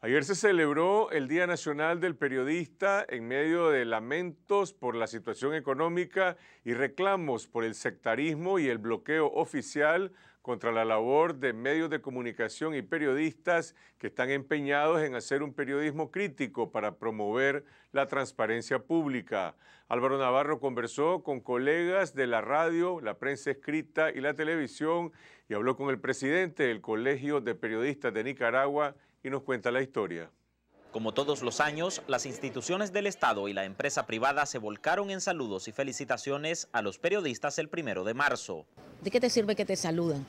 Ayer se celebró el Día Nacional del Periodista en medio de lamentos por la situación económica y reclamos por el sectarismo y el bloqueo oficial contra la labor de medios de comunicación y periodistas que están empeñados en hacer un periodismo crítico para promover la transparencia pública. Álvaro Navarro conversó con colegas de la radio, la prensa escrita y la televisión y habló con el presidente del Colegio de Periodistas de Nicaragua y nos cuenta la historia. Como todos los años, las instituciones del Estado y la empresa privada se volcaron en saludos y felicitaciones a los periodistas el primero de marzo. ¿De qué te sirve que te saludan?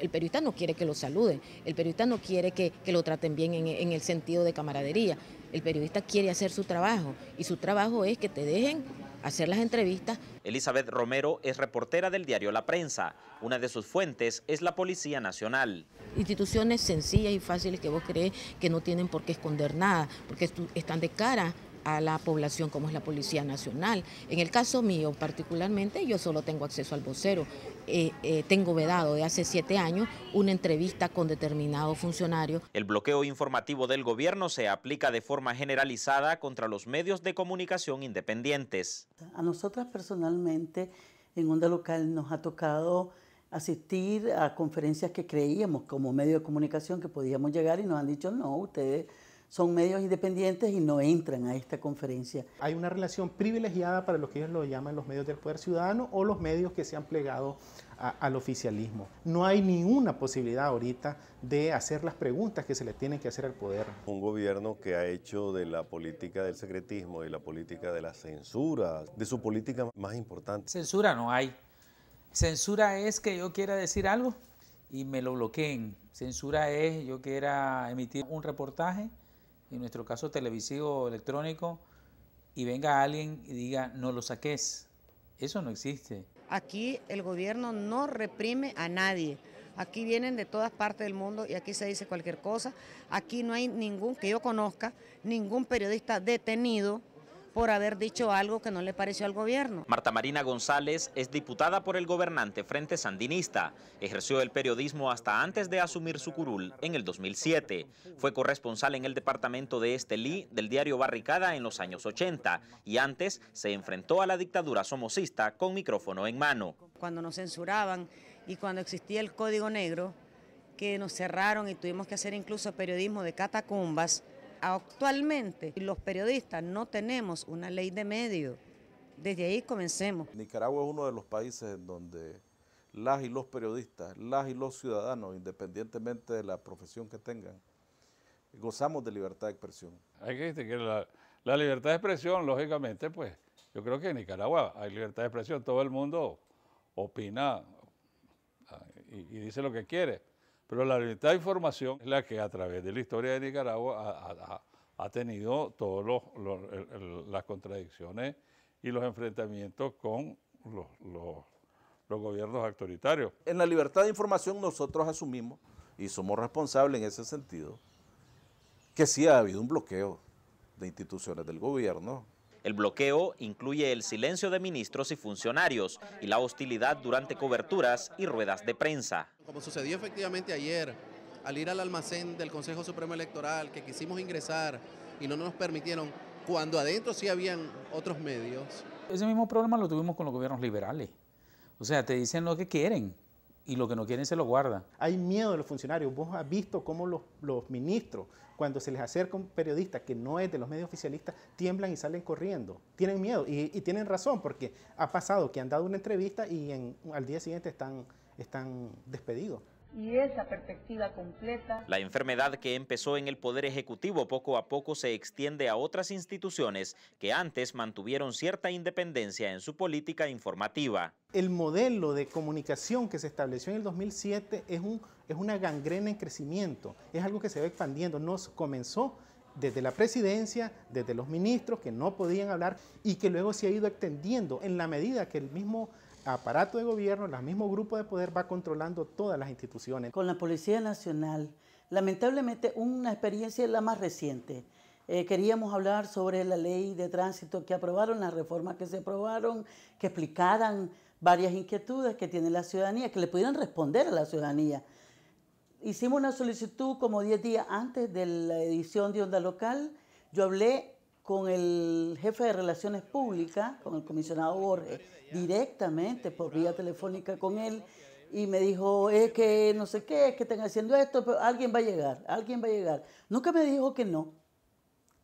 el periodista no quiere que lo saluden, el periodista no quiere que, lo traten bien en, en el sentido de camaradería, el periodista quiere hacer su trabajo y su trabajo es que te dejen hacer las entrevistas. Elizabeth Romero es reportera del diario La Prensa. Una de sus fuentes es la Policía Nacional. Instituciones sencillas y fáciles que vos crees que no tienen por qué esconder nada, porque están de cara a la población como es la Policía Nacional. En el caso mío particularmente, yo solo tengo acceso al vocero. Eh, eh, tengo vedado de hace siete años una entrevista con determinado funcionario. El bloqueo informativo del gobierno se aplica de forma generalizada contra los medios de comunicación independientes. A nosotras personalmente en Onda Local nos ha tocado asistir a conferencias que creíamos como medio de comunicación que podíamos llegar y nos han dicho no, ustedes son medios independientes y no entran a esta conferencia. Hay una relación privilegiada para los que ellos lo llaman los medios del poder ciudadano o los medios que se han plegado al oficialismo. No hay ninguna posibilidad ahorita de hacer las preguntas que se le tienen que hacer al poder. Un gobierno que ha hecho de la política del secretismo, y la política de la censura, de su política más importante. Censura no hay. Censura es que yo quiera decir algo y me lo bloqueen. Censura es yo quiera emitir un reportaje en nuestro caso televisivo o electrónico, y venga alguien y diga, no lo saques. Eso no existe. Aquí el gobierno no reprime a nadie. Aquí vienen de todas partes del mundo y aquí se dice cualquier cosa. Aquí no hay ningún, que yo conozca, ningún periodista detenido por haber dicho algo que no le pareció al gobierno. Marta Marina González es diputada por el gobernante Frente Sandinista. Ejerció el periodismo hasta antes de asumir su curul en el 2007. Fue corresponsal en el departamento de Estelí del diario Barricada en los años 80 y antes se enfrentó a la dictadura somocista con micrófono en mano. Cuando nos censuraban y cuando existía el Código Negro, que nos cerraron y tuvimos que hacer incluso periodismo de catacumbas, Actualmente los periodistas no tenemos una ley de medio. Desde ahí comencemos. Nicaragua es uno de los países en donde las y los periodistas, las y los ciudadanos, independientemente de la profesión que tengan, gozamos de libertad de expresión. Hay que decir que la, libertad de expresión, lógicamente, pues yo creo que en Nicaragua hay libertad de expresión, todo el mundo opina ah, y dice lo que quiere. Pero la libertad de información es la que a través de la historia de Nicaragua ha, tenido todas las contradicciones y los enfrentamientos con los, los gobiernos autoritarios. En la libertad de información nosotros asumimos, y somos responsables en ese sentido, que sí ha habido un bloqueo de instituciones del gobierno el bloqueo incluye el silencio de ministros y funcionarios y la hostilidad durante coberturas y ruedas de prensa. Como sucedió efectivamente ayer, al ir al almacén del Consejo Supremo Electoral, que quisimos ingresar y no nos permitieron, cuando adentro sí habían otros medios. Ese mismo problema lo tuvimos con los gobiernos liberales. O sea, te dicen lo que quieren y lo que no quieren se lo guarda. Hay miedo de los funcionarios. Vos has visto cómo los, ministros, cuando se les acerca un periodista que no es de los medios oficialistas, tiemblan y salen corriendo. Tienen miedo y, tienen razón porque ha pasado que han dado una entrevista y en, al día siguiente están, están despedidos y esa perspectiva completa. La enfermedad que empezó en el Poder Ejecutivo poco a poco se extiende a otras instituciones que antes mantuvieron cierta independencia en su política informativa. El modelo de comunicación que se estableció en el 2007 es, un, es una gangrena en crecimiento, es algo que se va expandiendo, nos comenzó desde la presidencia, desde los ministros que no podían hablar y que luego se ha ido extendiendo en la medida que el mismo aparato de gobierno, el mismo grupo de poder va controlando todas las instituciones. Con la Policía Nacional, lamentablemente una experiencia es la más reciente. Eh, queríamos hablar sobre la ley de tránsito que aprobaron, las reformas que se aprobaron, que explicaran varias inquietudes que tiene la ciudadanía, que le pudieran responder a la ciudadanía. Hicimos una solicitud como 10 días antes de la edición de Onda Local. Yo hablé con el jefe de Relaciones Públicas, con el comisionado Borges, directamente por vía telefónica con él, y me dijo, es que no sé qué, es que están haciendo esto, pero alguien va a llegar, alguien va a llegar. Nunca me dijo que no,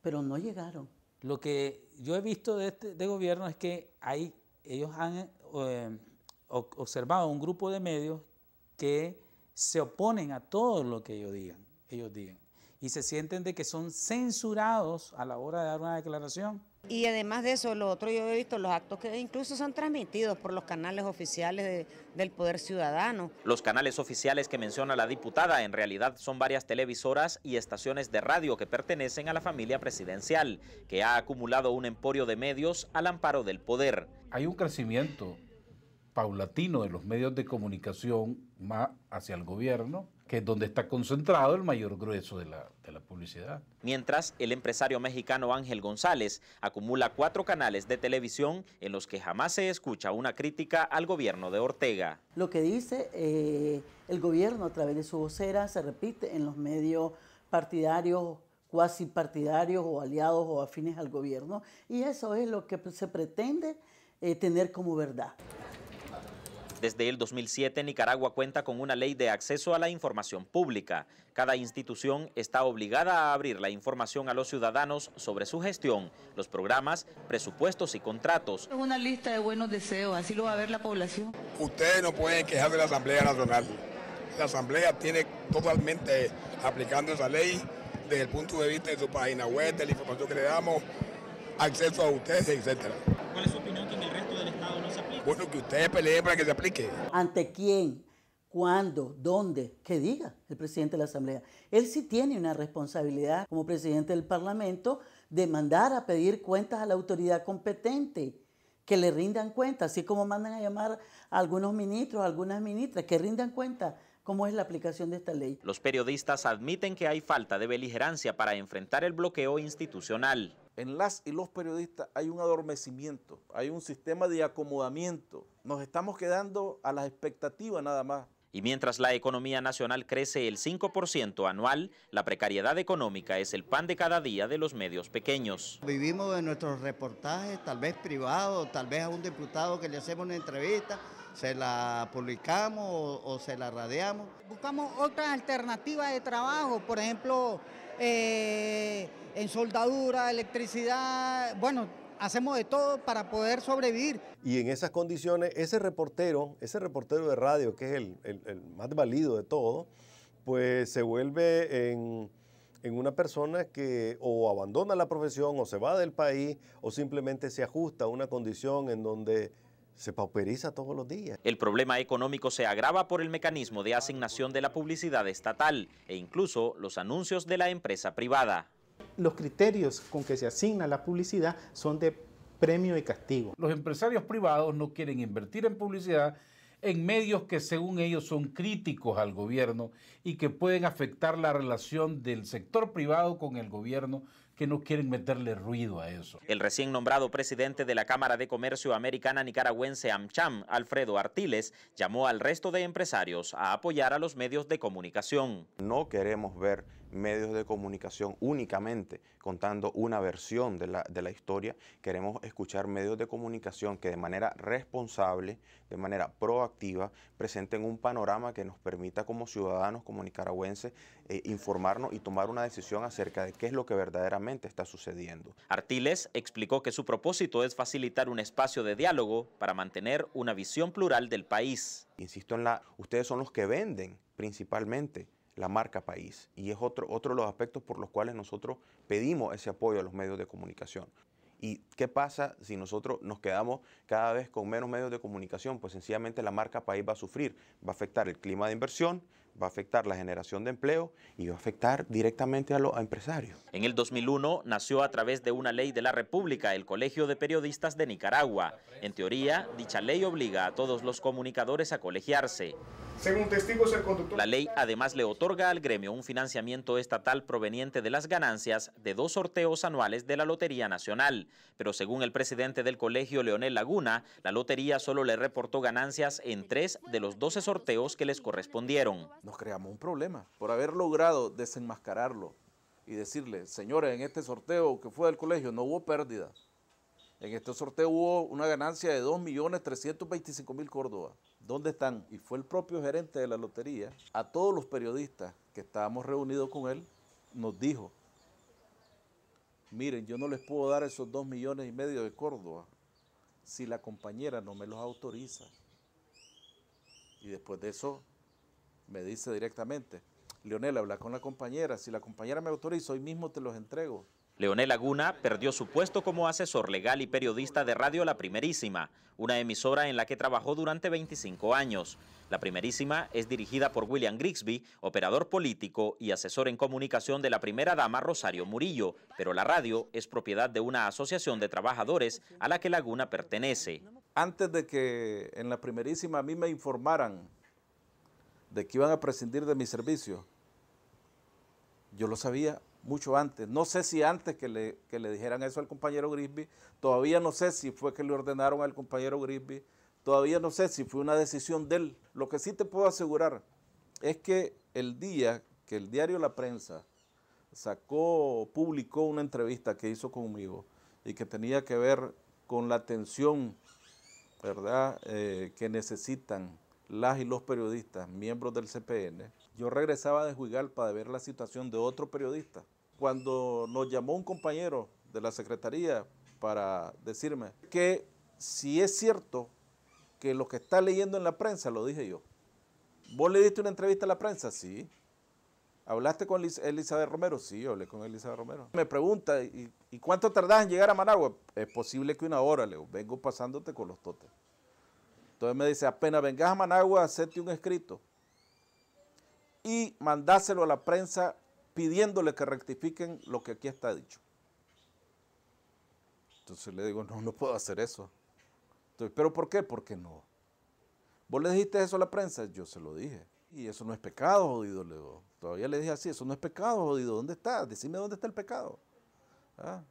pero no llegaron. Lo que yo he visto de este de gobierno es que hay, ellos han eh, observado un grupo de medios que se oponen a todo lo que ellos digan. Ellos digan y se sienten de que son censurados a la hora de dar una declaración. Y además de eso, lo otro yo he visto los actos que incluso son transmitidos por los canales oficiales del Poder Ciudadano. Los canales oficiales que menciona la diputada en realidad son varias televisoras y estaciones de radio que pertenecen a la familia presidencial, que ha acumulado un emporio de medios al amparo del poder. Hay un crecimiento paulatino de los medios de comunicación más hacia el gobierno, que es donde está concentrado el mayor grueso de la, publicidad. Mientras, el empresario mexicano Ángel González acumula cuatro canales de televisión en los que jamás se escucha una crítica al gobierno de Ortega. Lo que dice eh, el gobierno a través de su vocera se repite en los medios partidarios cuasi partidarios o aliados o afines al gobierno y eso es lo que se pretende eh, tener como verdad. Desde el 2007, Nicaragua cuenta con una ley de acceso a la información pública. Cada institución está obligada a abrir la información a los ciudadanos sobre su gestión, los programas, presupuestos y contratos. Es una lista de buenos deseos, así lo va a ver la población. Ustedes no pueden quejar de la Asamblea Nacional. La Asamblea tiene totalmente aplicando esa ley desde el punto de vista de su página web, de la información que le damos, acceso a ustedes, etc. ¿Cuál es su opinión con el bueno que ustedes peleen para que se aplique. ¿Ante quién? ¿Cuándo? ¿Dónde? Que diga el presidente de la Asamblea. Él sí tiene una responsabilidad como presidente del Parlamento de mandar a pedir cuentas a la autoridad competente, que le rindan cuentas, así como mandan a llamar a algunos ministros, a algunas ministras, que rindan cuentas cómo es la aplicación de esta ley. Los periodistas admiten que hay falta de beligerancia para enfrentar el bloqueo institucional. En las y los periodistas hay un adormecimiento, hay un sistema de acomodamiento. Nos estamos quedando a las expectativas nada más. Y mientras la economía nacional crece el 5% anual, la precariedad económica es el pan de cada día de los medios pequeños. Vivimos de nuestros reportajes, tal vez privados, tal vez a un diputado que le hacemos una entrevista, se la publicamos o, se la radiamos. Buscamos otras alternativas de trabajo, por ejemplo, eh, en soldadura, electricidad, bueno, hacemos de todo para poder sobrevivir. Y en esas condiciones, ese reportero, ese reportero de radio, que es el, más válido de todo, pues se vuelve en, en, una persona que o abandona la profesión o se va del país o simplemente se ajusta a una condición en donde se pauperiza todos los días. El problema económico se agrava por el mecanismo de asignación de la publicidad estatal e incluso los anuncios de la empresa privada. Los criterios con que se asigna la publicidad son de premio y castigo. Los empresarios privados no quieren invertir en publicidad en medios que según ellos son críticos al gobierno y que pueden afectar la relación del sector privado con el gobierno que no quieren meterle ruido a eso. El recién nombrado presidente de la Cámara de Comercio Americana Nicaragüense AmCham, Alfredo Artiles, llamó al resto de empresarios a apoyar a los medios de comunicación. No queremos ver medios de comunicación únicamente contando una versión de la, historia, queremos escuchar medios de comunicación que de manera responsable, de manera proactiva, presenten un panorama que nos permita como ciudadanos, como nicaragüenses, eh, informarnos y tomar una decisión acerca de qué es lo que verdaderamente está sucediendo. Artiles explicó que su propósito es facilitar un espacio de diálogo para mantener una visión plural del país. Insisto en la, ustedes son los que venden principalmente la marca país. Y es otro, otro de los aspectos por los cuales nosotros pedimos ese apoyo a los medios de comunicación. ¿Y qué pasa si nosotros nos quedamos cada vez con menos medios de comunicación? Pues sencillamente la marca país va a sufrir, va a afectar el clima de inversión, va a afectar la generación de empleo y va a afectar directamente a los empresarios. En el 2001 nació a través de una ley de la República el Colegio de Periodistas de Nicaragua. En teoría, dicha ley obliga a todos los comunicadores a colegiarse. Según testigos, el conductor... La ley además le otorga al gremio un financiamiento estatal proveniente de las ganancias de dos sorteos anuales de la Lotería Nacional. Pero según el presidente del colegio, Leonel Laguna, la lotería solo le reportó ganancias en tres de los 12 sorteos que les correspondieron nos creamos un problema por haber logrado desenmascararlo y decirle, señores, en este sorteo que fue del colegio no hubo pérdida. En este sorteo hubo una ganancia de 2.325.000 Córdoba. ¿Dónde están? Y fue el propio gerente de la lotería. A todos los periodistas que estábamos reunidos con él, nos dijo, miren, yo no les puedo dar esos 2 millones y medio de Córdoba si la compañera no me los autoriza. Y después de eso me dice directamente, Leonel, habla con la compañera, si la compañera me autoriza, hoy mismo te los entrego. Leonel Laguna perdió su puesto como asesor legal y periodista de Radio La Primerísima, una emisora en la que trabajó durante 25 años. La Primerísima es dirigida por William Grigsby, operador político y asesor en comunicación de la primera dama Rosario Murillo, pero la radio es propiedad de una asociación de trabajadores a la que Laguna pertenece. Antes de que en La Primerísima a mí me informaran de que iban a prescindir de mi servicio. Yo lo sabía mucho antes. No sé si antes que le, le dijeran eso al compañero Grisby, todavía no sé si fue que le ordenaron al compañero Grisby, todavía no sé si fue una decisión de él. Lo que sí te puedo asegurar es que el día que el diario La Prensa sacó, publicó una entrevista que hizo conmigo y que tenía que ver con la atención, ¿verdad?, eh, que necesitan las y los periodistas, miembros del CPN, yo regresaba de Juigalpa de ver la situación de otro periodista. Cuando nos llamó un compañero de la Secretaría para decirme que si es cierto que lo que está leyendo en la prensa, lo dije yo. ¿Vos le diste una entrevista a la prensa? Sí. ¿Hablaste con Elizabeth Romero? Sí, hablé con Elizabeth Romero. Me pregunta, ¿y, cuánto tardás en llegar a Managua? Es posible que una hora, digo. Vengo pasándote con los totes. Entonces me dice, apenas vengas a Managua, hacete un escrito y mandáselo a la prensa pidiéndole que rectifiquen lo que aquí está dicho. Entonces le digo, no, no puedo hacer eso. Entonces, ¿pero por qué? ¿Por qué no. ¿Vos le dijiste eso a la prensa? Yo se lo dije. Y eso no es pecado, jodido, le Todavía le dije así, eso no es pecado, jodido. ¿Dónde está? Decime dónde está el pecado. ¿Ah?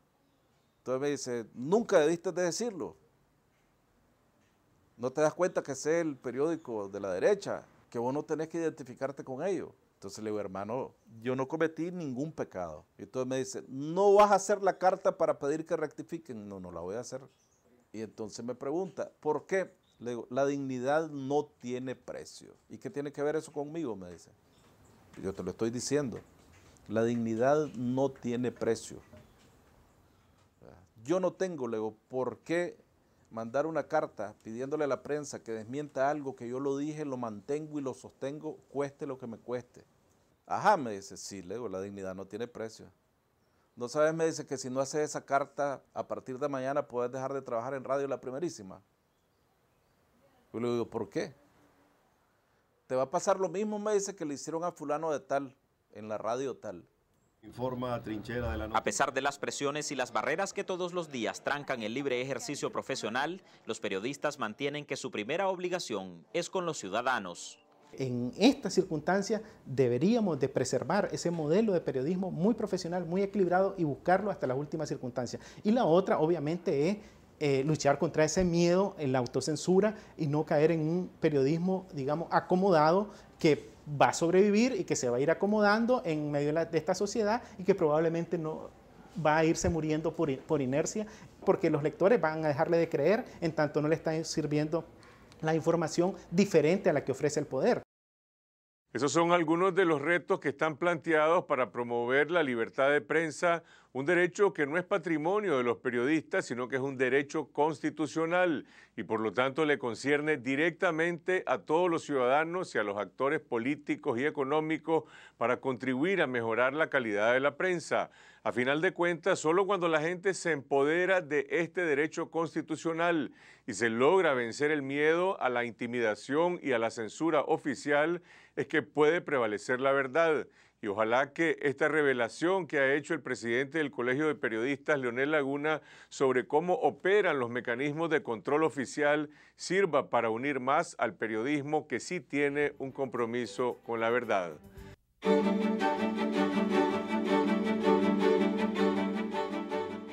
Entonces me dice, nunca debiste de decirlo no te das cuenta que es el periódico de la derecha, que vos no tenés que identificarte con ellos. Entonces le digo, hermano, yo no cometí ningún pecado. Y entonces me dice, no vas a hacer la carta para pedir que rectifiquen. No, no la voy a hacer. Y entonces me pregunta, ¿por qué? Le digo, la dignidad no tiene precio. ¿Y qué tiene que ver eso conmigo? Me dice. Yo te lo estoy diciendo. La dignidad no tiene precio. Yo no tengo, le digo, ¿por qué mandar una carta pidiéndole a la prensa que desmienta algo que yo lo dije, lo mantengo y lo sostengo, cueste lo que me cueste. Ajá, me dice, sí, le digo, la dignidad no tiene precio. No sabes, me dice que si no haces esa carta, a partir de mañana puedes dejar de trabajar en radio la primerísima. Yo le digo, ¿por qué? Te va a pasar lo mismo, me dice, que le hicieron a fulano de tal, en la radio tal. Trinchera A pesar de las presiones y las barreras que todos los días trancan el libre ejercicio profesional, los periodistas mantienen que su primera obligación es con los ciudadanos. En estas circunstancias deberíamos de preservar ese modelo de periodismo muy profesional, muy equilibrado y buscarlo hasta las últimas circunstancias. Y la otra, obviamente, es eh, luchar contra ese miedo, en la autocensura y no caer en un periodismo, digamos, acomodado que va a sobrevivir y que se va a ir acomodando en medio de, esta sociedad y que probablemente no va a irse muriendo por, por inercia, porque los lectores van a dejarle de creer en tanto no le están sirviendo la información diferente a la que ofrece el poder. Esos son algunos de los retos que están planteados para promover la libertad de prensa un derecho que no es patrimonio de los periodistas, sino que es un derecho constitucional y por lo tanto le concierne directamente a todos los ciudadanos y a los actores políticos y económicos para contribuir a mejorar la calidad de la prensa. A final de cuentas, solo cuando la gente se empodera de este derecho constitucional y se logra vencer el miedo a la intimidación y a la censura oficial, es que puede prevalecer la verdad. Y ojalá que esta revelación que ha hecho el presidente del Colegio de Periodistas, Leonel Laguna, sobre cómo operan los mecanismos de control oficial sirva para unir más al periodismo que sí tiene un compromiso con la verdad.